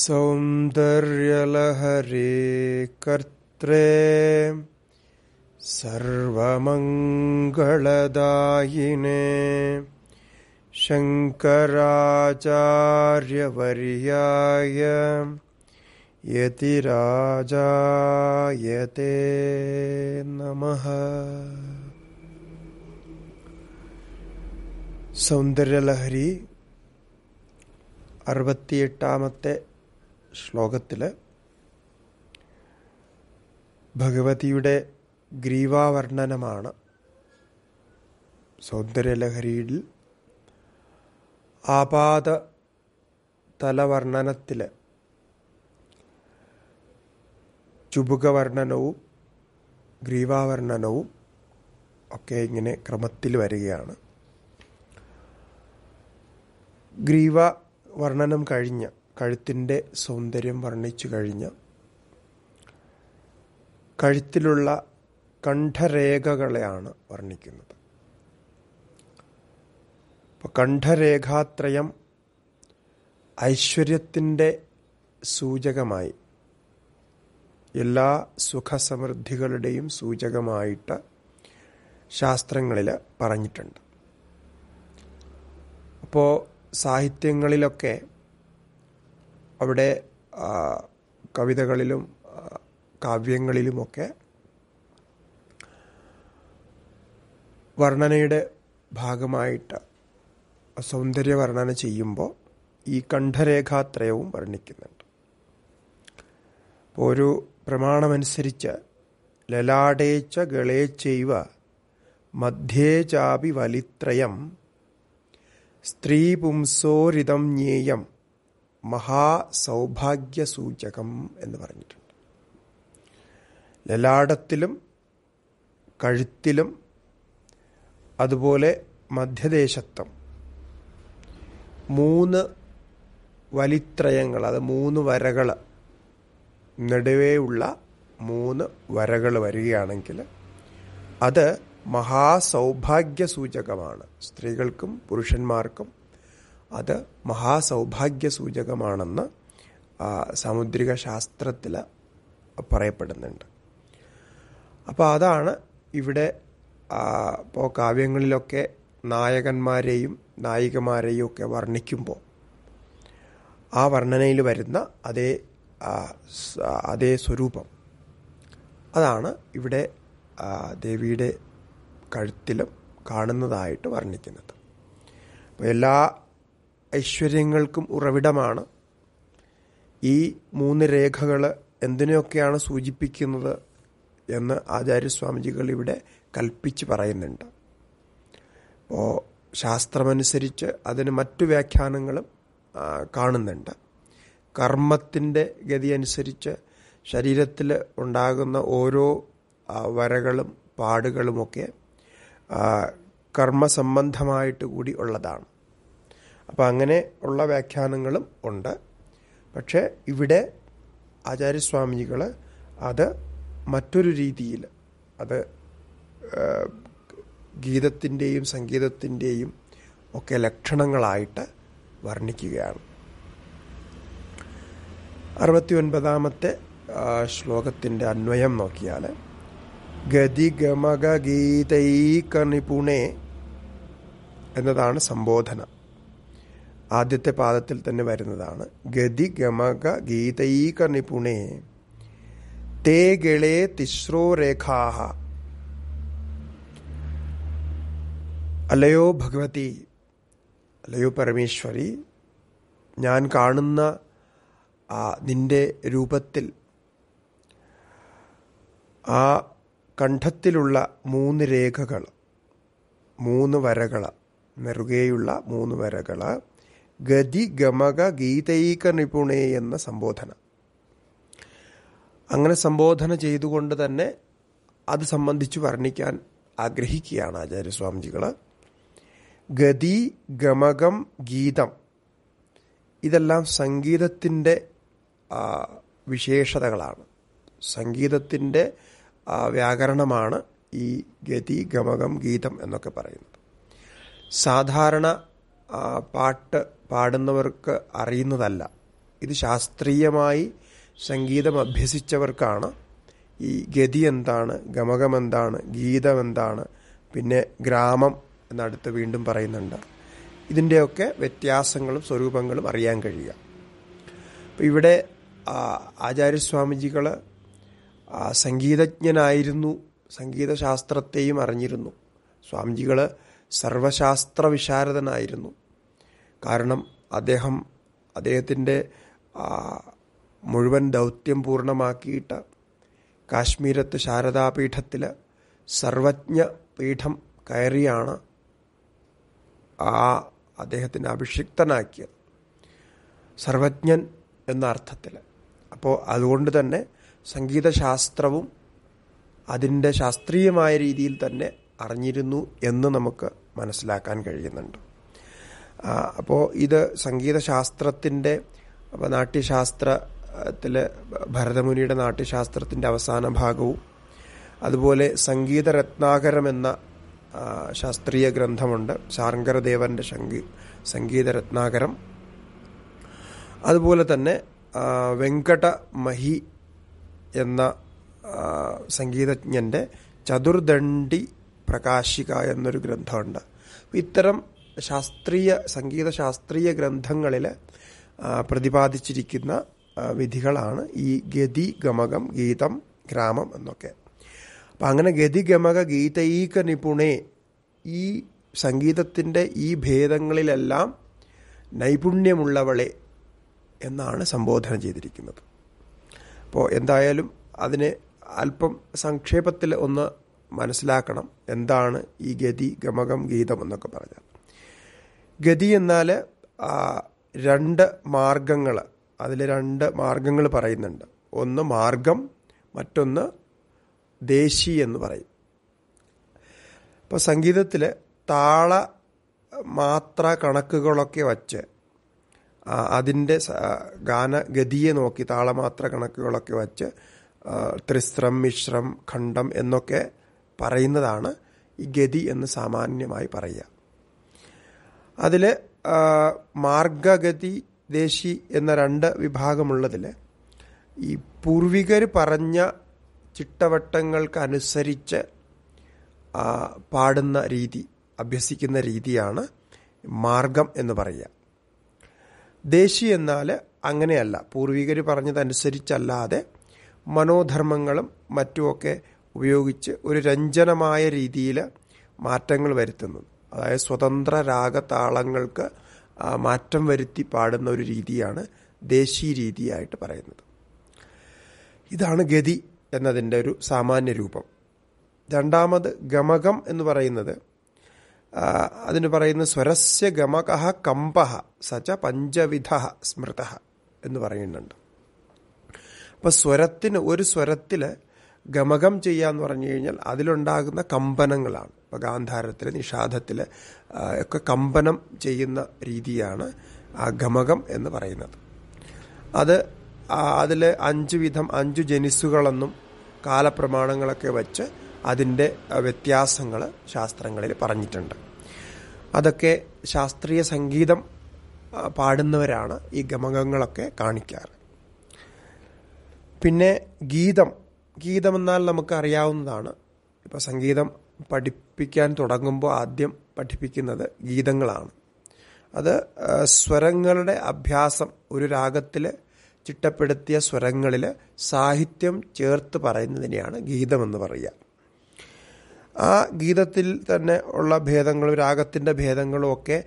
सौन्दर्यलहरे कर्त्रे सर्वमङ्गलदायिने शङ्कराचार्यवर्याय यतिराजायते नमः സൗന്ദര്യലഹരി അറുപത്തിയെട്ടാമത്തെ ശ്ലോകത്തില് ഭഗവതിയുടെ ഗ്രീവാവർണ്ണനമാണ് സൗന്ദര്യലഹരിയിൽ ആപാദ തലവർണ്ണനത്തില് ചുബുകവർണ്ണനവും ഗ്രീവാവർണ്ണനവും ഒക്കെ ഇങ്ങനെ ക്രമത്തിൽ വരികയാണ് ഗ്രീവ വർണ്ണനം കഴിഞ്ഞ കഴുത്തിൻ്റെ സൗന്ദര്യം വർണ്ണിച്ചു കഴിഞ്ഞ കഴുത്തിലുള്ള കണ്ഠരേഖകളെയാണ് വർണ്ണിക്കുന്നത് അപ്പോൾ കണ്ഠരേഖാത്രയം ഐശ്വര്യത്തിൻ്റെ സൂചകമായി എല്ലാ സുഖസമൃദ്ധികളുടെയും സൂചകമായിട്ട് ശാസ്ത്രങ്ങളിൽ പറഞ്ഞിട്ടുണ്ട് അപ്പോൾ സാഹിത്യങ്ങളിലൊക്കെ അവിടെ കവിതകളിലും കാവ്യങ്ങളിലുമൊക്കെ വർണ്ണനയുടെ ഭാഗമായിട്ട് സൗന്ദര്യ വർണ്ണന ചെയ്യുമ്പോൾ ഈ കണ്ഠരേഖാത്രയവും വർണ്ണിക്കുന്നുണ്ട് അപ്പോൾ ഒരു പ്രമാണമനുസരിച്ച് ലലാടേച്ച ഗളേച്ചൈവ മധ്യേ ചാപി വലിത്രയം സ്ത്രീപുംസോരിതം ജ്ഞേയം മഹാസൗഭാഗ്യസൂചകം എന്ന് പറഞ്ഞിട്ടുണ്ട് ലലാടത്തിലും കഴുത്തിലും അതുപോലെ മധ്യദേശത്തും മൂന്ന് വലിത്രയങ്ങൾ അത് മൂന്ന് വരകൾ നടുവേയുള്ള മൂന്ന് വരകൾ വരികയാണെങ്കിൽ അത് മഹാസൗഭാഗ്യസൂചകമാണ് സ്ത്രീകൾക്കും പുരുഷന്മാർക്കും അത് മഹാസൗഭാഗ്യ സൂചകമാണെന്ന് സാമുദ്രിക ശാസ്ത്രത്തിൽ പറയപ്പെടുന്നുണ്ട് അപ്പോൾ അതാണ് ഇവിടെ ഇപ്പോൾ കാവ്യങ്ങളിലൊക്കെ നായകന്മാരെയും നായികമാരെയും ഒക്കെ വർണ്ണിക്കുമ്പോൾ ആ വർണ്ണനയിൽ വരുന്ന അതേ അതേ സ്വരൂപം അതാണ് ഇവിടെ ദേവിയുടെ കഴുത്തിലും കാണുന്നതായിട്ട് വർണ്ണിക്കുന്നത് അപ്പോൾ എല്ലാ ഐശ്വര്യങ്ങൾക്കും ഉറവിടമാണ് ഈ മൂന്ന് രേഖകൾ എന്തിനെയൊക്കെയാണ് സൂചിപ്പിക്കുന്നത് എന്ന് ആചാര്യസ്വാമിജികൾ ഇവിടെ കൽപ്പിച്ച് പറയുന്നുണ്ട് അപ്പോൾ ശാസ്ത്രമനുസരിച്ച് അതിന് മറ്റു വ്യാഖ്യാനങ്ങളും കാണുന്നുണ്ട് കർമ്മത്തിൻ്റെ അനുസരിച്ച് ശരീരത്തിൽ ഉണ്ടാകുന്ന ഓരോ വരകളും പാടുകളുമൊക്കെ കർമ്മസംബന്ധമായിട്ട് കൂടി ഉള്ളതാണ് അപ്പോൾ അങ്ങനെ ഉള്ള വ്യാഖ്യാനങ്ങളും ഉണ്ട് പക്ഷേ ഇവിടെ ആചാര്യസ്വാമികൾ അത് മറ്റൊരു രീതിയിൽ അത് ഗീതത്തിൻ്റെയും സംഗീതത്തിൻ്റെയും ഒക്കെ ലക്ഷണങ്ങളായിട്ട് വർണ്ണിക്കുകയാണ് അറുപത്തി ഒൻപതാമത്തെ ശ്ലോകത്തിൻ്റെ അന്വയം നോക്കിയാൽ ഗതിഗമഗീതൈക നിപുണേ എന്നതാണ് സംബോധന ആദ്യത്തെ പാദത്തിൽ തന്നെ വരുന്നതാണ് ഗതി ഗമക ഗീതൈക നിപുണേ തേ ഗളേ തിസ്രോ രേഖാഹ അലയോ ഭഗവതി അലയോ പരമേശ്വരി ഞാൻ കാണുന്ന ആ നിന്റെ രൂപത്തിൽ ആ കണ്ഠത്തിലുള്ള മൂന്ന് രേഖകൾ മൂന്ന് വരകൾ നെറുകെയുള്ള മൂന്ന് വരകൾ ഗതി ഗമക ഗീതൈക നിപുണേ എന്ന സംബോധന അങ്ങനെ സംബോധന ചെയ്തുകൊണ്ട് തന്നെ അത് സംബന്ധിച്ച് വർണ്ണിക്കാൻ ആഗ്രഹിക്കുകയാണ് ആചാര്യസ്വാമിജികൾ ഗതി ഗമകം ഗീതം ഇതെല്ലാം സംഗീതത്തിൻ്റെ വിശേഷതകളാണ് സംഗീതത്തിൻ്റെ വ്യാകരണമാണ് ഈ ഗതി ഗമകം ഗീതം എന്നൊക്കെ പറയുന്നത് സാധാരണ പാട്ട് പാടുന്നവർക്ക് അറിയുന്നതല്ല ഇത് ശാസ്ത്രീയമായി സംഗീതം അഭ്യസിച്ചവർക്കാണ് ഈ ഗതി എന്താണ് ഗമകം എന്താണ് ഗീതം എന്താണ് പിന്നെ ഗ്രാമം എന്നടുത്ത് വീണ്ടും പറയുന്നുണ്ട് ഇതിൻ്റെയൊക്കെ വ്യത്യാസങ്ങളും സ്വരൂപങ്ങളും അറിയാൻ കഴിയുക അപ്പം ഇവിടെ ആചാര്യസ്വാമിജികൾ സംഗീതജ്ഞനായിരുന്നു സംഗീതശാസ്ത്രത്തെയും അറിഞ്ഞിരുന്നു സ്വാമിജികൾ സർവശാസ്ത്ര വിശാരദനായിരുന്നു കാരണം അദ്ദേഹം അദ്ദേഹത്തിൻ്റെ മുഴുവൻ ദൗത്യം പൂർണ്ണമാക്കിയിട്ട് കാശ്മീരത്ത് ശാരദാപീഠത്തിൽ സർവജ്ഞ പീഠം കയറിയാണ് ആ അദ്ദേഹത്തിന് അഭിഷിക്തനാക്കിയത് സർവജ്ഞൻ എന്ന അർത്ഥത്തിൽ അപ്പോൾ അതുകൊണ്ട് തന്നെ സംഗീതശാസ്ത്രവും അതിൻ്റെ ശാസ്ത്രീയമായ രീതിയിൽ തന്നെ അറിഞ്ഞിരുന്നു എന്ന് നമുക്ക് മനസ്സിലാക്കാൻ കഴിയുന്നുണ്ട് അപ്പോൾ ഇത് സംഗീതശാസ്ത്രത്തിൻ്റെ നാട്യശാസ്ത്രത്തിൽ ഭരതമുനിയുടെ നാട്യശാസ്ത്രത്തിൻ്റെ അവസാന ഭാഗവും അതുപോലെ സംഗീത രത്നാകരം എന്ന ശാസ്ത്രീയ ഗ്രന്ഥമുണ്ട് ശാർങ്കരദേവൻ്റെ സംഗീ സംഗീത രത്നാകരം അതുപോലെ തന്നെ വെങ്കട മഹി എന്ന സംഗീതജ്ഞൻ്റെ ചതുർദണ്ഡി പ്രകാശിക എന്നൊരു ഗ്രന്ഥമുണ്ട് ഇത്തരം ശാസ്ത്രീയ സംഗീത ശാസ്ത്രീയ ഗ്രന്ഥങ്ങളിൽ പ്രതിപാദിച്ചിരിക്കുന്ന വിധികളാണ് ഈ ഗതി ഗമകം ഗീതം ഗ്രാമം എന്നൊക്കെ അപ്പം അങ്ങനെ ഗതി ഗമക ഗീതൈക നിപുണേ ഈ സംഗീതത്തിൻ്റെ ഈ ഭേദങ്ങളിലെല്ലാം നൈപുണ്യമുള്ളവളെ എന്നാണ് സംബോധന ചെയ്തിരിക്കുന്നത് അപ്പോൾ എന്തായാലും അതിനെ അല്പം സംക്ഷേപത്തിൽ ഒന്ന് മനസ്സിലാക്കണം എന്താണ് ഈ ഗതി ഗമകം ഗീതം എന്നൊക്കെ പറഞ്ഞാൽ ഗതി എന്നാൽ രണ്ട് മാർഗങ്ങൾ അതിൽ രണ്ട് മാർഗങ്ങൾ പറയുന്നുണ്ട് ഒന്ന് മാർഗം മറ്റൊന്ന് ദേശി എന്ന് പറയും അപ്പോൾ സംഗീതത്തിൽ താള മാത്ര കണക്കുകളൊക്കെ വച്ച് അതിൻ്റെ ഗാനഗതിയെ നോക്കി താളമാത്ര കണക്കുകളൊക്കെ വച്ച് ത്രിസ്രം മിശ്രം ഖണ്ഡം എന്നൊക്കെ പറയുന്നതാണ് ഈ ഗതി എന്ന് സാമാന്യമായി പറയുക അതിൽ മാർഗഗതി ദേശി എന്ന രണ്ട് വിഭാഗമുള്ളതിൽ ഈ പൂർവികർ പറഞ്ഞ ചിട്ടവട്ടങ്ങൾക്കനുസരിച്ച് പാടുന്ന രീതി അഭ്യസിക്കുന്ന രീതിയാണ് മാർഗം എന്ന് പറയുക ദേശി എന്നാൽ അങ്ങനെയല്ല പൂർവികർ പറഞ്ഞതനുസരിച്ചല്ലാതെ മനോധർമ്മങ്ങളും മറ്റുമൊക്കെ ഉപയോഗിച്ച് ഒരു രഞ്ജനമായ രീതിയിൽ മാറ്റങ്ങൾ വരുത്തുന്നത് അതായത് സ്വതന്ത്ര രാഗതാളങ്ങൾക്ക് മാറ്റം വരുത്തി പാടുന്ന ഒരു രീതിയാണ് ദേശീയ രീതിയായിട്ട് പറയുന്നത് ഇതാണ് ഗതി എന്നതിൻ്റെ ഒരു സാമാന്യ രൂപം രണ്ടാമത് ഗമകം എന്ന് പറയുന്നത് അതിന് പറയുന്ന സ്വരസ്യ ഗമക കമ്പ സച പഞ്ചവിധ സ്മൃത എന്ന് പറയുന്നുണ്ട് അപ്പം സ്വരത്തിന് ഒരു സ്വരത്തിൽ ഗമകം ചെയ്യുക എന്ന് പറഞ്ഞു കഴിഞ്ഞാൽ അതിലുണ്ടാകുന്ന കമ്പനങ്ങളാണ് ഇപ്പോൾ ഗാന്ധാരത്തിൽ നിഷാദത്തിൽ ഒക്കെ കമ്പനം ചെയ്യുന്ന രീതിയാണ് ആ ഗമകം എന്ന് പറയുന്നത് അത് അതിൽ അഞ്ച് വിധം അഞ്ചു ജനിസുകളെന്നും കാലപ്രമാണങ്ങളൊക്കെ വച്ച് അതിൻ്റെ വ്യത്യാസങ്ങൾ ശാസ്ത്രങ്ങളിൽ പറഞ്ഞിട്ടുണ്ട് അതൊക്കെ ശാസ്ത്രീയ സംഗീതം പാടുന്നവരാണ് ഈ ഗമകങ്ങളൊക്കെ കാണിക്കാറ് പിന്നെ ഗീതം ഗീതം എന്നാൽ നമുക്ക് അറിയാവുന്നതാണ് ഇപ്പോൾ സംഗീതം പഠിപ്പിക്കാൻ തുടങ്ങുമ്പോൾ ആദ്യം പഠിപ്പിക്കുന്നത് ഗീതങ്ങളാണ് അത് സ്വരങ്ങളുടെ അഭ്യാസം ഒരു രാഗത്തിൽ ചിട്ടപ്പെടുത്തിയ സ്വരങ്ങളിൽ സാഹിത്യം ചേർത്ത് പറയുന്നതിനെയാണ് ഗീതമെന്ന് പറയുക ആ ഗീതത്തിൽ തന്നെ ഉള്ള ഭേദങ്ങളും രാഗത്തിൻ്റെ ഭേദങ്ങളും ഒക്കെ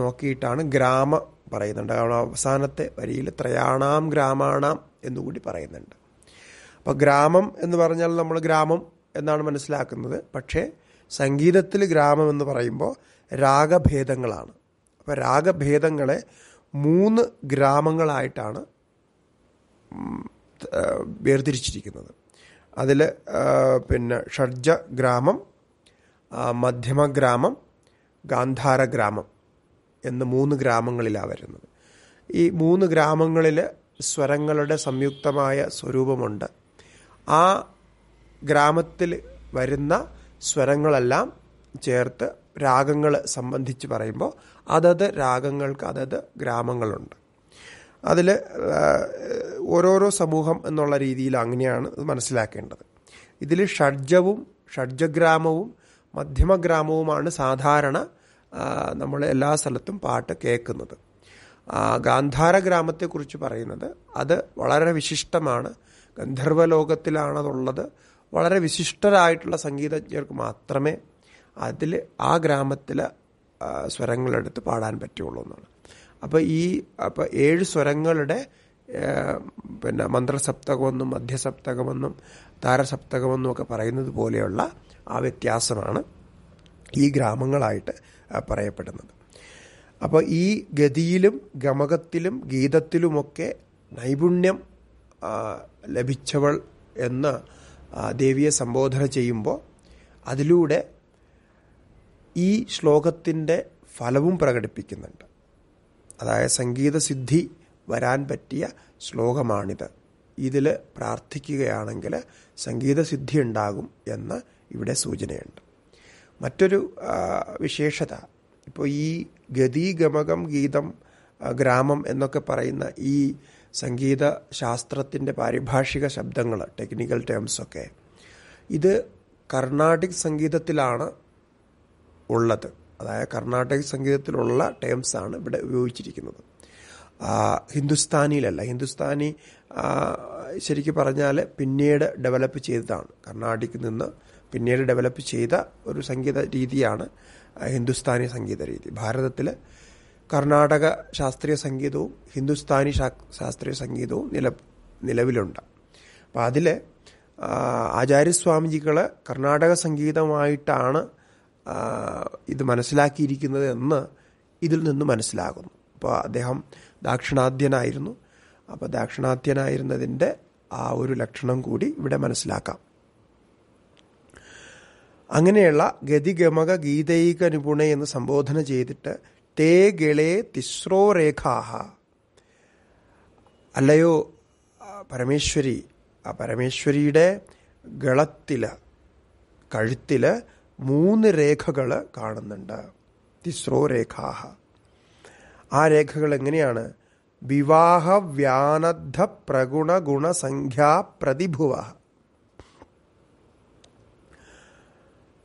നോക്കിയിട്ടാണ് ഗ്രാമ പറയുന്നുണ്ട് കാരണം അവസാനത്തെ വരിയിൽ ത്രയാണാം ഗ്രാമാണാം എന്നുകൂടി പറയുന്നുണ്ട് അപ്പോൾ ഗ്രാമം എന്ന് പറഞ്ഞാൽ നമ്മൾ ഗ്രാമം എന്നാണ് മനസ്സിലാക്കുന്നത് പക്ഷേ സംഗീതത്തിൽ ഗ്രാമം എന്ന് പറയുമ്പോൾ രാഗഭേദങ്ങളാണ് അപ്പോൾ രാഗഭേദങ്ങളെ മൂന്ന് ഗ്രാമങ്ങളായിട്ടാണ് വേർതിരിച്ചിരിക്കുന്നത് അതിൽ പിന്നെ ഷഡ്ജ ഗ്രാമം മധ്യമ ഗ്രാമം ഗാന്ധാര ഗ്രാമം എന്ന് മൂന്ന് ഗ്രാമങ്ങളിലാണ് വരുന്നത് ഈ മൂന്ന് ഗ്രാമങ്ങളിൽ സ്വരങ്ങളുടെ സംയുക്തമായ സ്വരൂപമുണ്ട് ആ ഗ്രാമത്തിൽ വരുന്ന സ്വരങ്ങളെല്ലാം ചേർത്ത് രാഗങ്ങൾ സംബന്ധിച്ച് പറയുമ്പോൾ അതത് രാഗങ്ങൾക്ക് അതത് ഗ്രാമങ്ങളുണ്ട് അതിൽ ഓരോരോ സമൂഹം എന്നുള്ള രീതിയിൽ അങ്ങനെയാണ് മനസ്സിലാക്കേണ്ടത് ഇതിൽ ഷഡ്ജവും ഷഡ്ജഗ്രാമവും മധ്യമഗ്രാമവുമാണ് സാധാരണ നമ്മൾ എല്ലാ സ്ഥലത്തും പാട്ട് കേൾക്കുന്നത് ഗാന്ധാര ഗ്രാമത്തെക്കുറിച്ച് പറയുന്നത് അത് വളരെ വിശിഷ്ടമാണ് ഗന്ധർവലോകത്തിലാണതുള്ളത് വളരെ വിശിഷ്ടരായിട്ടുള്ള സംഗീതജ്ഞർക്ക് മാത്രമേ അതിൽ ആ ഗ്രാമത്തിലെ സ്വരങ്ങളെടുത്ത് പാടാൻ പറ്റുള്ളൂ എന്നാണ് അപ്പോൾ ഈ അപ്പോൾ ഏഴ് സ്വരങ്ങളുടെ പിന്നെ മന്ത്രസപ്തകമെന്നും മധ്യസപ്തകമെന്നും താരസപ്തകമെന്നും ഒക്കെ പറയുന്നത് പോലെയുള്ള ആ വ്യത്യാസമാണ് ഈ ഗ്രാമങ്ങളായിട്ട് പറയപ്പെടുന്നത് അപ്പോൾ ഈ ഗതിയിലും ഗമകത്തിലും ഗീതത്തിലുമൊക്കെ നൈപുണ്യം ലഭിച്ചവൾ എന്ന ദേവിയെ സംബോധന ചെയ്യുമ്പോൾ അതിലൂടെ ഈ ശ്ലോകത്തിൻ്റെ ഫലവും പ്രകടിപ്പിക്കുന്നുണ്ട് അതായത് സംഗീതസിദ്ധി വരാൻ പറ്റിയ ശ്ലോകമാണിത് ഇതിൽ പ്രാർത്ഥിക്കുകയാണെങ്കിൽ സംഗീതസിദ്ധി ഉണ്ടാകും എന്ന് ഇവിടെ സൂചനയുണ്ട് മറ്റൊരു വിശേഷത ഇപ്പോൾ ഈ ഗതി ഗമകം ഗീതം ഗ്രാമം എന്നൊക്കെ പറയുന്ന ഈ സംഗീത ശാസ്ത്രത്തിൻ്റെ പാരിഭാഷിക ശബ്ദങ്ങൾ ടെക്നിക്കൽ ടേംസൊക്കെ ഇത് കർണാടിക് സംഗീതത്തിലാണ് ഉള്ളത് അതായത് കർണാടക സംഗീതത്തിലുള്ള ടേംസാണ് ഇവിടെ ഉപയോഗിച്ചിരിക്കുന്നത് ഹിന്ദുസ്ഥാനിയിലല്ല ഹിന്ദുസ്ഥാനി ശരിക്ക് പറഞ്ഞാൽ പിന്നീട് ഡെവലപ്പ് ചെയ്തതാണ് കർണാടകയിൽ നിന്ന് പിന്നീട് ഡെവലപ്പ് ചെയ്ത ഒരു സംഗീത രീതിയാണ് ഹിന്ദുസ്ഥാനി സംഗീത രീതി ഭാരതത്തിൽ കർണാടക ശാസ്ത്രീയ സംഗീതവും ഹിന്ദുസ്ഥാനി ശാസ്ത്രീയ സംഗീതവും നില നിലവിലുണ്ട് അപ്പം അതിൽ ആചാര്യസ്വാമിജികൾ കർണാടക സംഗീതമായിട്ടാണ് ഇത് മനസ്സിലാക്കിയിരിക്കുന്നത് എന്ന് ഇതിൽ നിന്ന് മനസ്സിലാകുന്നു അപ്പോൾ അദ്ദേഹം ദാക്ഷിണാദ്യനായിരുന്നു അപ്പോൾ ദാക്ഷിണാദ്യനായിരുന്നതിൻ്റെ ആ ഒരു ലക്ഷണം കൂടി ഇവിടെ മനസ്സിലാക്കാം അങ്ങനെയുള്ള ഗതിഗമക ഗീതൈക നിപുണ എന്ന് സംബോധന ചെയ്തിട്ട് തേ ഗളേ തിസ്രോ രേഖാഹ അല്ലയോ പരമേശ്വരി ആ പരമേശ്വരിയുടെ ഗളത്തിൽ കഴുത്തിൽ മൂന്ന് രേഖകൾ കാണുന്നുണ്ട് തിസ്രോ രേഖാഹ ആ രേഖകൾ എങ്ങനെയാണ് വിവാഹ വ്യാനദ്ധ പ്രഗുണ ഗുണസംഖ്യാ പ്രതിഭുവ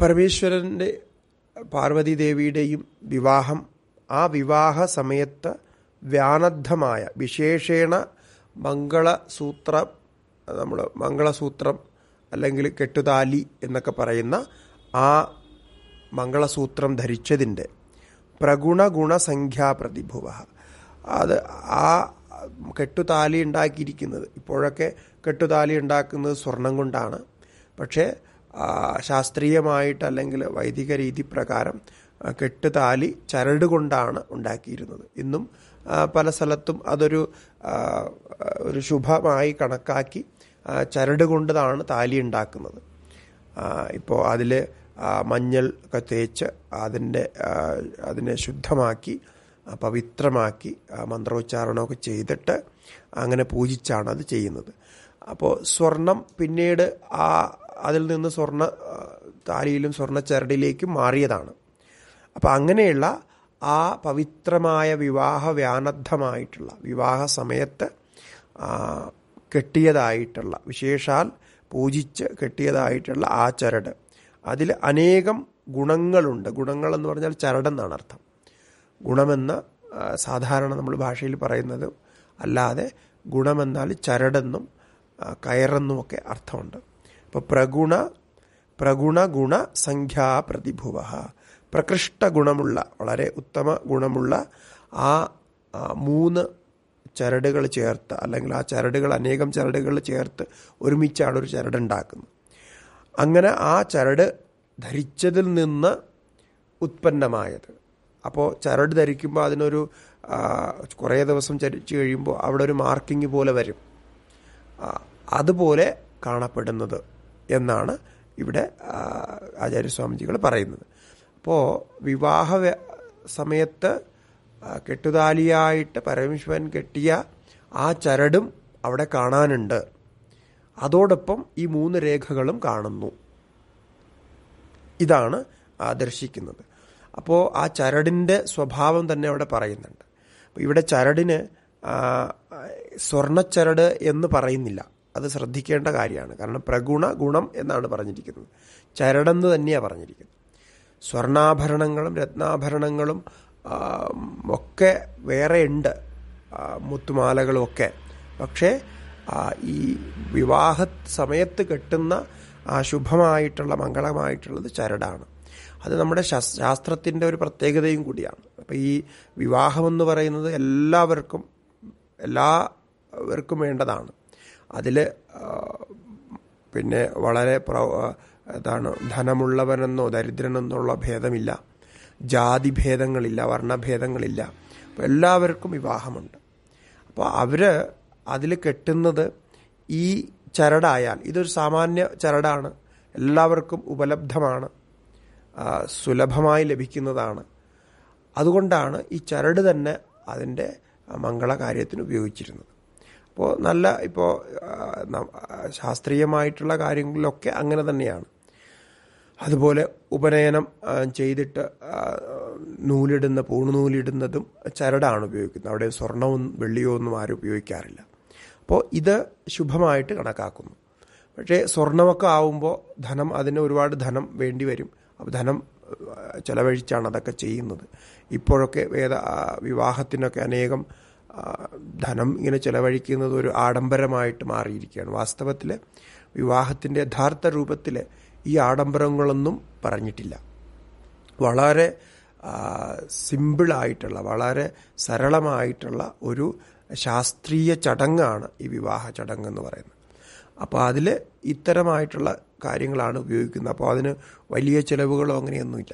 പരമേശ്വരൻ്റെ പാർവതി ദേവിയുടെയും വിവാഹം ആ വിവാഹ സമയത്ത് വ്യാനദ്ധമായ വിശേഷേണ മംഗളസൂത്ര നമ്മൾ മംഗളസൂത്രം അല്ലെങ്കിൽ കെട്ടുതാലി എന്നൊക്കെ പറയുന്ന ആ മംഗളസൂത്രം ധരിച്ചതിൻ്റെ പ്രഗുണഗുണസംഖ്യാപ്രതിഭുവ അത് ആ കെട്ടുതാലി ഉണ്ടാക്കിയിരിക്കുന്നത് ഇപ്പോഴൊക്കെ കെട്ടുതാലി ഉണ്ടാക്കുന്നത് സ്വർണം കൊണ്ടാണ് പക്ഷേ ശാസ്ത്രീയമായിട്ട് അല്ലെങ്കിൽ വൈദിക രീതി പ്രകാരം കെട്ട് താലി ചരട് കൊണ്ടാണ് ഉണ്ടാക്കിയിരുന്നത് ഇന്നും പല സ്ഥലത്തും അതൊരു ഒരു ശുഭമായി കണക്കാക്കി ചരട് കൊണ്ടതാണ് താലി ഉണ്ടാക്കുന്നത് ഇപ്പോൾ അതിൽ മഞ്ഞൾ ഒക്കെ തേച്ച് അതിൻ്റെ അതിനെ ശുദ്ധമാക്കി പവിത്രമാക്കി മന്ത്രോച്ചാരണമൊക്കെ ചെയ്തിട്ട് അങ്ങനെ പൂജിച്ചാണ് അത് ചെയ്യുന്നത് അപ്പോൾ സ്വർണം പിന്നീട് ആ അതിൽ നിന്ന് സ്വർണ്ണ താലിയിലും സ്വർണ്ണ ചരടിലേക്കും മാറിയതാണ് അപ്പം അങ്ങനെയുള്ള ആ പവിത്രമായ വിവാഹ വ്യാനദ്ധമായിട്ടുള്ള വിവാഹ സമയത്ത് കെട്ടിയതായിട്ടുള്ള വിശേഷാൽ പൂജിച്ച് കെട്ടിയതായിട്ടുള്ള ആ ചരട് അതിൽ അനേകം ഗുണങ്ങളുണ്ട് ഗുണങ്ങളെന്ന് പറഞ്ഞാൽ ചരടെന്നാണ് അർത്ഥം ഗുണമെന്ന് സാധാരണ നമ്മൾ ഭാഷയിൽ പറയുന്നത് അല്ലാതെ ഗുണമെന്നാൽ ചരടെന്നും കയറെന്നുമൊക്കെ അർത്ഥമുണ്ട് അപ്പോൾ പ്രഗുണ പ്രഗുണ ഗുണ സംഖ്യാ പ്രതിഭുവ പ്രകൃഷ്ട ഗുണമുള്ള വളരെ ഉത്തമ ഗുണമുള്ള ആ മൂന്ന് ചരടുകൾ ചേർത്ത് അല്ലെങ്കിൽ ആ ചരടുകൾ അനേകം ചരടുകൾ ചേർത്ത് ഒരുമിച്ചാണ് ഒരു ചരട് ഉണ്ടാക്കുന്നത് അങ്ങനെ ആ ചരട് ധരിച്ചതിൽ നിന്ന് ഉത്പന്നമായത് അപ്പോൾ ചരട് ധരിക്കുമ്പോൾ അതിനൊരു കുറേ ദിവസം ചരിച്ചു കഴിയുമ്പോൾ അവിടെ ഒരു മാർക്കിംഗ് പോലെ വരും അതുപോലെ കാണപ്പെടുന്നത് എന്നാണ് ഇവിടെ ആചാര്യസ്വാമിജികൾ പറയുന്നത് അപ്പോൾ വിവാഹ സമയത്ത് കെട്ടുതാലിയായിട്ട് പരമേശ്വരൻ കെട്ടിയ ആ ചരടും അവിടെ കാണാനുണ്ട് അതോടൊപ്പം ഈ മൂന്ന് രേഖകളും കാണുന്നു ഇതാണ് ദർശിക്കുന്നത് അപ്പോൾ ആ ചരടിൻ്റെ സ്വഭാവം തന്നെ അവിടെ പറയുന്നുണ്ട് ഇവിടെ ചരടിന് സ്വർണ്ണച്ചരട് എന്ന് പറയുന്നില്ല അത് ശ്രദ്ധിക്കേണ്ട കാര്യമാണ് കാരണം പ്രഗുണ ഗുണം എന്നാണ് പറഞ്ഞിരിക്കുന്നത് ചരടെന്ന് തന്നെയാണ് പറഞ്ഞിരിക്കുന്നത് സ്വർണാഭരണങ്ങളും രത്നാഭരണങ്ങളും ഒക്കെ വേറെ ഉണ്ട് പക്ഷേ ഈ വിവാഹ സമയത്ത് കെട്ടുന്ന ആ ശുഭമായിട്ടുള്ള മംഗളമായിട്ടുള്ളത് ചരടാണ് അത് നമ്മുടെ ശാസ്ത്രത്തിൻ്റെ ഒരു പ്രത്യേകതയും കൂടിയാണ് അപ്പോൾ ഈ വിവാഹമെന്ന് പറയുന്നത് എല്ലാവർക്കും എല്ലാവർക്കും വേണ്ടതാണ് അതിൽ പിന്നെ വളരെ അതാണ് ധനമുള്ളവനെന്നോ ദരിദ്രനെന്നോ ഭേദമില്ല ജാതിഭേദങ്ങളില്ല വർണ്ണഭേദങ്ങളില്ല അപ്പോൾ എല്ലാവർക്കും വിവാഹമുണ്ട് അപ്പോൾ അവർ അതിൽ കെട്ടുന്നത് ഈ ചരടായാൽ ഇതൊരു സാമാന്യ ചരടാണ് എല്ലാവർക്കും ഉപലബ്ധമാണ് സുലഭമായി ലഭിക്കുന്നതാണ് അതുകൊണ്ടാണ് ഈ ചരട് തന്നെ അതിൻ്റെ മംഗളകാര്യത്തിന് ഉപയോഗിച്ചിരുന്നത് അപ്പോൾ നല്ല ഇപ്പോൾ ശാസ്ത്രീയമായിട്ടുള്ള കാര്യങ്ങളിലൊക്കെ അങ്ങനെ തന്നെയാണ് അതുപോലെ ഉപനയനം ചെയ്തിട്ട് നൂലിടുന്ന പൂണുനൂലിടുന്നതും ചരടാണ് ഉപയോഗിക്കുന്നത് അവിടെ സ്വർണവും വെള്ളിയോ ഒന്നും ആരും ഉപയോഗിക്കാറില്ല അപ്പോൾ ഇത് ശുഭമായിട്ട് കണക്കാക്കുന്നു പക്ഷേ സ്വർണമൊക്കെ ആവുമ്പോൾ ധനം അതിന് ഒരുപാട് ധനം വേണ്ടി വരും അപ്പോൾ ധനം ചെലവഴിച്ചാണ് അതൊക്കെ ചെയ്യുന്നത് ഇപ്പോഴൊക്കെ വേദ വിവാഹത്തിനൊക്കെ അനേകം ധനം ഇങ്ങനെ ചെലവഴിക്കുന്നത് ഒരു ആഡംബരമായിട്ട് മാറിയിരിക്കുകയാണ് വാസ്തവത്തിൽ വിവാഹത്തിൻ്റെ യഥാർത്ഥ രൂപത്തിൽ ഈ ആഡംബരങ്ങളൊന്നും പറഞ്ഞിട്ടില്ല വളരെ സിമ്പിളായിട്ടുള്ള വളരെ സരളമായിട്ടുള്ള ഒരു ശാസ്ത്രീയ ചടങ്ങാണ് ഈ വിവാഹ ചടങ്ങ് എന്ന് പറയുന്നത് അപ്പോൾ അതിൽ ഇത്തരമായിട്ടുള്ള കാര്യങ്ങളാണ് ഉപയോഗിക്കുന്നത് അപ്പോൾ അതിന് വലിയ ചിലവുകളോ അങ്ങനെയൊന്നുമില്ല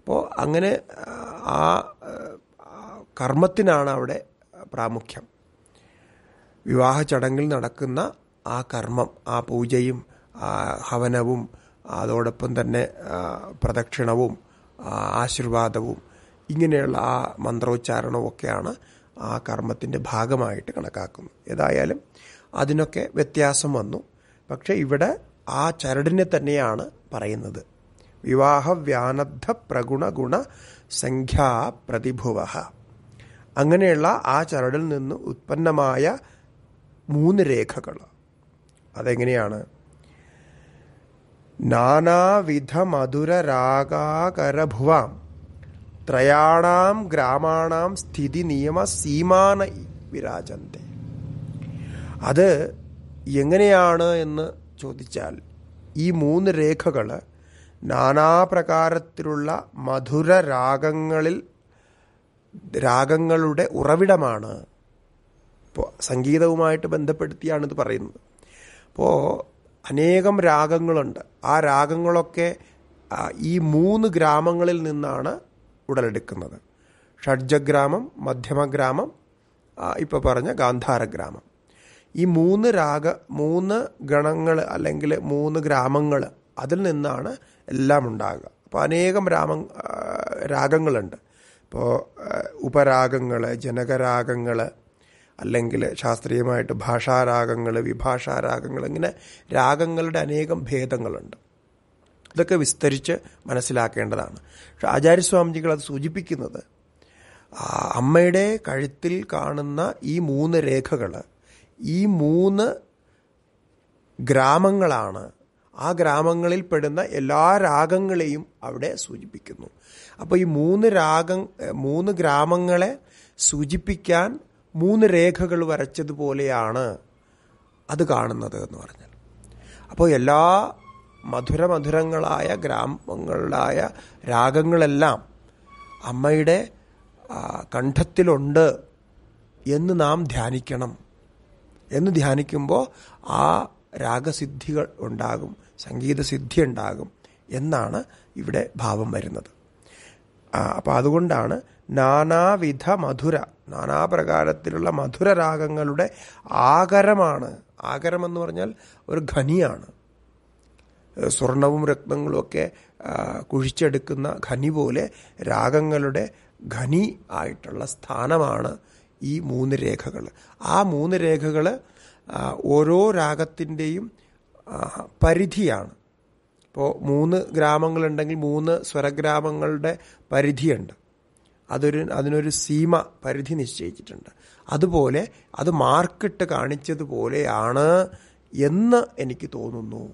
അപ്പോൾ അങ്ങനെ ആ കർമ്മത്തിനാണ് അവിടെ പ്രാമുഖ്യം വിവാഹ ചടങ്ങിൽ നടക്കുന്ന ആ കർമ്മം ആ പൂജയും ഹവനവും അതോടൊപ്പം തന്നെ പ്രദക്ഷിണവും ആശീർവാദവും ഇങ്ങനെയുള്ള ആ മന്ത്രോച്ചാരണവും ഒക്കെയാണ് ആ കർമ്മത്തിൻ്റെ ഭാഗമായിട്ട് കണക്കാക്കുന്നത് ഏതായാലും അതിനൊക്കെ വ്യത്യാസം വന്നു പക്ഷേ ഇവിടെ ആ ചരടിനെ തന്നെയാണ് പറയുന്നത് വിവാഹ വ്യാനദ്ധ പ്രഗുണഗുണ സംഖ്യാ പ്രതിഭുവ അങ്ങനെയുള്ള ആ ചരടിൽ നിന്ന് ഉത്പന്നമായ മൂന്ന് രേഖകൾ അതെങ്ങനെയാണ് നാനാവിധ നാനാവിധമധുരരാഗാകരഭുവാം ത്രയാണാം ഗ്രാമാണാം സ്ഥിതി നിയമ സീമാന വിരാജന്തെ അത് എങ്ങനെയാണ് എന്ന് ചോദിച്ചാൽ ഈ മൂന്ന് രേഖകൾ നാനാപ്രകാരത്തിലുള്ള മധുര രാഗങ്ങളിൽ രാഗങ്ങളുടെ ഉറവിടമാണ് ഇപ്പോൾ സംഗീതവുമായിട്ട് ബന്ധപ്പെടുത്തിയാണിത് പറയുന്നത് അപ്പോൾ അനേകം രാഗങ്ങളുണ്ട് ആ രാഗങ്ങളൊക്കെ ഈ മൂന്ന് ഗ്രാമങ്ങളിൽ നിന്നാണ് ഉടലെടുക്കുന്നത് ഷഡ്ജഗ്രാമം മധ്യമഗ്രാമം ഇപ്പോൾ പറഞ്ഞ ഗാന്ധാര ഗ്രാമം ഈ മൂന്ന് രാഗ മൂന്ന് ഗണങ്ങൾ അല്ലെങ്കിൽ മൂന്ന് ഗ്രാമങ്ങൾ അതിൽ നിന്നാണ് എല്ലാം ഉണ്ടാകുക അപ്പോൾ അനേകം രാമ രാഗങ്ങളുണ്ട് ഇപ്പോൾ ഉപരാഗങ്ങൾ ജനകരാഗങ്ങൾ അല്ലെങ്കിൽ ശാസ്ത്രീയമായിട്ട് ഭാഷാരാഗങ്ങൾ വിഭാഷാരാഗങ്ങൾ ഇങ്ങനെ രാഗങ്ങളുടെ അനേകം ഭേദങ്ങളുണ്ട് ഇതൊക്കെ വിസ്തരിച്ച് മനസ്സിലാക്കേണ്ടതാണ് പക്ഷെ ആചാര്യസ്വാമിജികൾ അത് സൂചിപ്പിക്കുന്നത് അമ്മയുടെ കഴുത്തിൽ കാണുന്ന ഈ മൂന്ന് രേഖകൾ ഈ മൂന്ന് ഗ്രാമങ്ങളാണ് ആ ഗ്രാമങ്ങളിൽ പെടുന്ന എല്ലാ രാഗങ്ങളെയും അവിടെ സൂചിപ്പിക്കുന്നു അപ്പോൾ ഈ മൂന്ന് രാഗം മൂന്ന് ഗ്രാമങ്ങളെ സൂചിപ്പിക്കാൻ മൂന്ന് രേഖകൾ വരച്ചതുപോലെയാണ് അത് കാണുന്നത് എന്ന് പറഞ്ഞാൽ അപ്പോൾ എല്ലാ മധുരമധുരങ്ങളായ ഗ്രാമങ്ങളായ രാഗങ്ങളെല്ലാം അമ്മയുടെ കണ്ഠത്തിലുണ്ട് എന്ന് നാം ധ്യാനിക്കണം എന്ന് ധ്യാനിക്കുമ്പോൾ ആ രാഗസിദ്ധികൾ ഉണ്ടാകും സംഗീതസിദ്ധി ഉണ്ടാകും എന്നാണ് ഇവിടെ ഭാവം വരുന്നത് അപ്പോൾ അതുകൊണ്ടാണ് നാനാവിധ മധുര നാനാപ്രകാരത്തിലുള്ള മധുര രാഗങ്ങളുടെ ആകരമാണ് ആകരമെന്ന് എന്ന് പറഞ്ഞാൽ ഒരു ഖനിയാണ് സ്വർണവും രക്തങ്ങളുമൊക്കെ ഒക്കെ കുഴിച്ചെടുക്കുന്ന ഖനി പോലെ രാഗങ്ങളുടെ ഖനി ആയിട്ടുള്ള സ്ഥാനമാണ് ഈ മൂന്ന് രേഖകൾ ആ മൂന്ന് രേഖകൾ ഓരോ രാഗത്തിൻ്റെയും പരിധിയാണ് ഇപ്പോൾ മൂന്ന് ഗ്രാമങ്ങളുണ്ടെങ്കിൽ മൂന്ന് സ്വരഗ്രാമങ്ങളുടെ പരിധിയുണ്ട് അതൊരു അതിനൊരു സീമ പരിധി നിശ്ചയിച്ചിട്ടുണ്ട് അതുപോലെ അത് മാർക്കിട്ട് കാണിച്ചതുപോലെയാണ് എന്ന് എനിക്ക് തോന്നുന്നു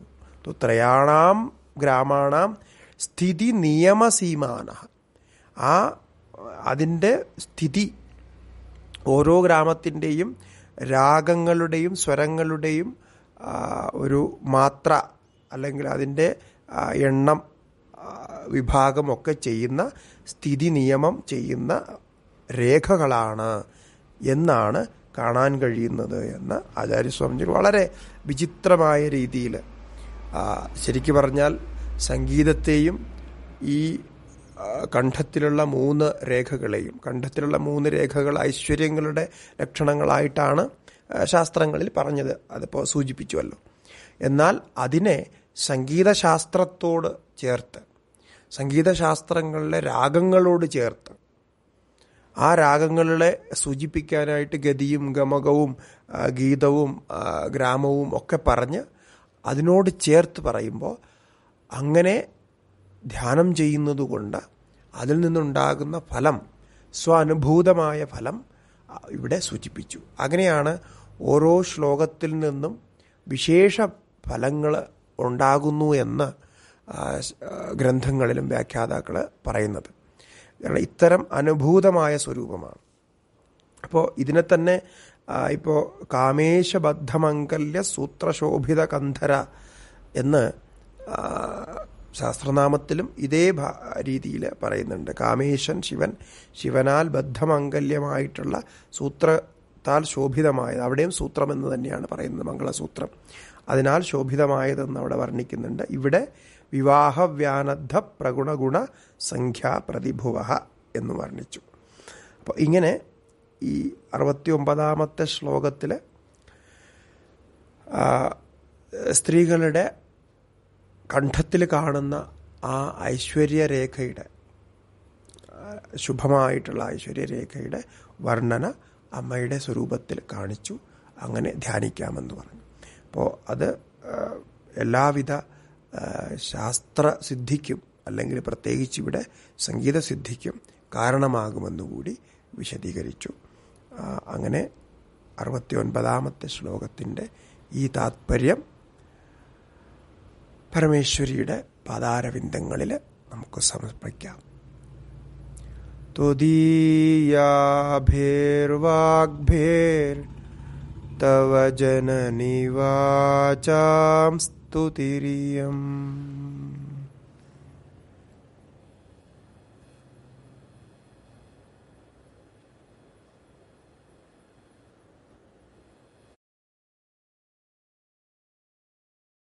ത്രയാണാം ഗ്രാമാണാം സ്ഥിതി നിയമസീമാന ആ അതിൻ്റെ സ്ഥിതി ഓരോ ഗ്രാമത്തിൻ്റെയും രാഗങ്ങളുടെയും സ്വരങ്ങളുടെയും ഒരു മാത്ര അല്ലെങ്കിൽ അതിൻ്റെ എണ്ണം വിഭാഗമൊക്കെ ചെയ്യുന്ന സ്ഥിതി നിയമം ചെയ്യുന്ന രേഖകളാണ് എന്നാണ് കാണാൻ കഴിയുന്നത് എന്ന് ആചാര്യസ്വാമിജി വളരെ വിചിത്രമായ രീതിയിൽ ശരിക്കു പറഞ്ഞാൽ സംഗീതത്തെയും ഈ കണ്ഠത്തിലുള്ള മൂന്ന് രേഖകളെയും കണ്ഠത്തിലുള്ള മൂന്ന് രേഖകൾ ഐശ്വര്യങ്ങളുടെ ലക്ഷണങ്ങളായിട്ടാണ് ശാസ്ത്രങ്ങളിൽ പറഞ്ഞത് അതിപ്പോൾ സൂചിപ്പിച്ചുവല്ലോ എന്നാൽ അതിനെ സംഗീതശാസ്ത്രത്തോട് ചേർത്ത് സംഗീതശാസ്ത്രങ്ങളിലെ രാഗങ്ങളോട് ചേർത്ത് ആ രാഗങ്ങളെ സൂചിപ്പിക്കാനായിട്ട് ഗതിയും ഗമകവും ഗീതവും ഗ്രാമവും ഒക്കെ പറഞ്ഞ് അതിനോട് ചേർത്ത് പറയുമ്പോൾ അങ്ങനെ ധ്യാനം ചെയ്യുന്നതുകൊണ്ട് അതിൽ നിന്നുണ്ടാകുന്ന ഫലം സ്വാനുഭൂതമായ ഫലം ഇവിടെ സൂചിപ്പിച്ചു അങ്ങനെയാണ് ഓരോ ശ്ലോകത്തിൽ നിന്നും വിശേഷ ഫലങ്ങൾ ഉണ്ടാകുന്നു എന്ന് ഗ്രന്ഥങ്ങളിലും വ്യാഖ്യാതാക്കൾ പറയുന്നത് കാരണം ഇത്തരം അനുഭൂതമായ സ്വരൂപമാണ് അപ്പോൾ ഇതിനെ തന്നെ ഇപ്പോൾ കാമേശബദ്ധമംഗല്യ സൂത്രശോഭിത കന്ധര എന്ന് ശാസ്ത്രനാമത്തിലും ഇതേ രീതിയിൽ പറയുന്നുണ്ട് കാമേശൻ ശിവൻ ശിവനാൽ ബദ്ധമംഗല്യമായിട്ടുള്ള സൂത്രത്താൽ ശോഭിതമായത് അവിടെയും സൂത്രം എന്ന് തന്നെയാണ് പറയുന്നത് മംഗളസൂത്രം അതിനാൽ ശോഭിതമായതെന്ന് അവിടെ വർണ്ണിക്കുന്നുണ്ട് ഇവിടെ വിവാഹവ്യാനദ്ധ പ്രഗുണഗുണ സംഖ്യാ പ്രതിഭുവ എന്ന് വർണ്ണിച്ചു അപ്പോൾ ഇങ്ങനെ ഈ അറുപത്തി ഒമ്പതാമത്തെ ശ്ലോകത്തിൽ സ്ത്രീകളുടെ കണ്ഠത്തിൽ കാണുന്ന ആ ഐശ്വര്യരേഖയുടെ ശുഭമായിട്ടുള്ള ഐശ്വര്യരേഖയുടെ വർണ്ണന അമ്മയുടെ സ്വരൂപത്തിൽ കാണിച്ചു അങ്ങനെ ധ്യാനിക്കാമെന്ന് പറഞ്ഞു അപ്പോൾ അത് എല്ലാവിധ ശാസ്ത്ര സിദ്ധിക്കും അല്ലെങ്കിൽ പ്രത്യേകിച്ച് ഇവിടെ സംഗീത സിദ്ധിക്കും കാരണമാകുമെന്നുകൂടി വിശദീകരിച്ചു അങ്ങനെ അറുപത്തി ഒൻപതാമത്തെ ശ്ലോകത്തിൻ്റെ ഈ താത്പര്യം പരമേശ്വരിയുടെ പാദാരവിന്ദങ്ങളിൽ നമുക്ക് സമർപ്പിക്കാം ത്വദീയാഭേർവാഗ്ഭേർ തവ ജനനിവാചാം तो स्तुतिरियम्